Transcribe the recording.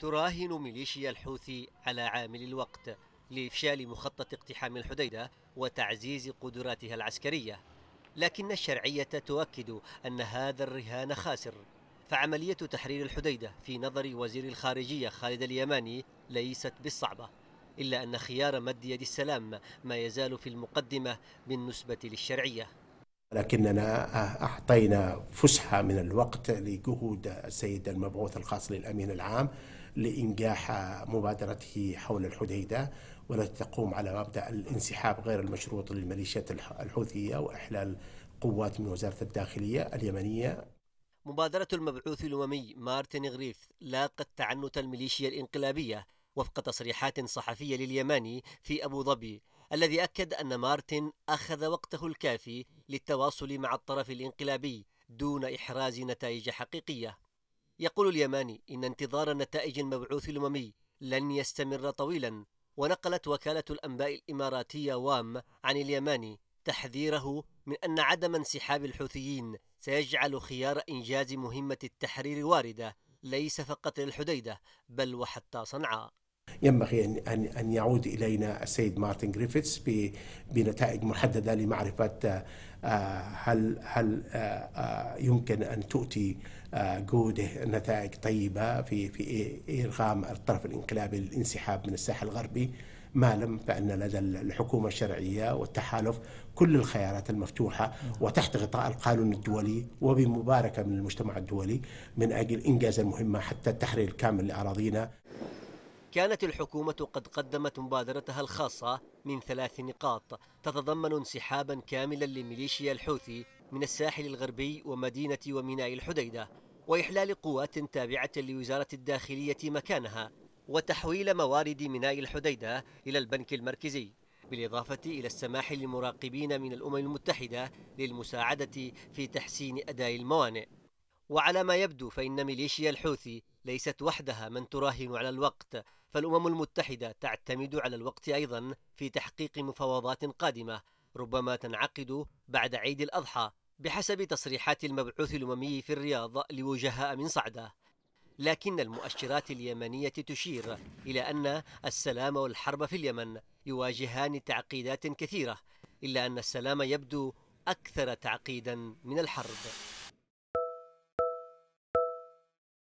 تراهن ميليشيا الحوثي على عامل الوقت لإفشال مخطط اقتحام الحديدة وتعزيز قدراتها العسكرية لكن الشرعية تؤكد أن هذا الرهان خاسر فعملية تحرير الحديدة في نظر وزير الخارجية خالد اليماني ليست بالصعبة إلا أن خيار مد يد السلام ما يزال في المقدمة بالنسبة للشرعية لكننا أعطينا فسحة من الوقت لجهود السيد المبعوث الخاص للأمين العام لإنجاح مبادرته حول الحديدة والتي تقوم على مبدأ الانسحاب غير المشروط للميليشيات الحوثية وإحلال قوات من وزارة الداخلية اليمنية مبادرة المبعوث الأممي مارتن غريف لاقت تعنت الميليشيا الإنقلابية وفق تصريحات صحفية لليماني في أبو ظبي الذي أكد أن مارتن أخذ وقته الكافي للتواصل مع الطرف الانقلابي دون إحراز نتائج حقيقية يقول اليماني إن انتظار نتائج المبعوث الأممي لن يستمر طويلا ونقلت وكالة الأنباء الإماراتية وام عن اليماني تحذيره من أن عدم انسحاب الحوثيين سيجعل خيار إنجاز مهمة التحرير واردة ليس فقط للحديدة بل وحتى صنعاء ينبغي أن أن يعود إلينا السيد مارتن جريفيتس بنتائج محددة لمعرفة آه، هل هل آه، آه، يمكن أن تؤتي جوده نتائج طيبة في في إرغام الطرف الانقلابي للانسحاب من الساحل الغربي ما لم فان لدى الحكومه الشرعيه والتحالف كل الخيارات المفتوحه وتحت غطاء القانون الدولي وبمباركه من المجتمع الدولي من اجل انجاز المهمه حتى التحرير الكامل لاراضينا كانت الحكومة قد قدمت مبادرتها الخاصة من ثلاث نقاط تتضمن انسحابا كاملا لميليشيا الحوثي من الساحل الغربي ومدينة وميناء الحديدة وإحلال قوات تابعة لوزارة الداخلية مكانها وتحويل موارد ميناء الحديدة إلى البنك المركزي بالإضافة إلى السماح للمراقبين من الأمم المتحدة للمساعدة في تحسين أداء الموانئ وعلى ما يبدو فإن ميليشيا الحوثي ليست وحدها من تراهن على الوقت فالأمم المتحدة تعتمد على الوقت أيضا في تحقيق مفاوضات قادمة ربما تنعقد بعد عيد الأضحى بحسب تصريحات المبعوث الأممي في الرياض لوجهاء من صعده لكن المؤشرات اليمنية تشير إلى أن السلام والحرب في اليمن يواجهان تعقيدات كثيرة إلا أن السلام يبدو أكثر تعقيدا من الحرب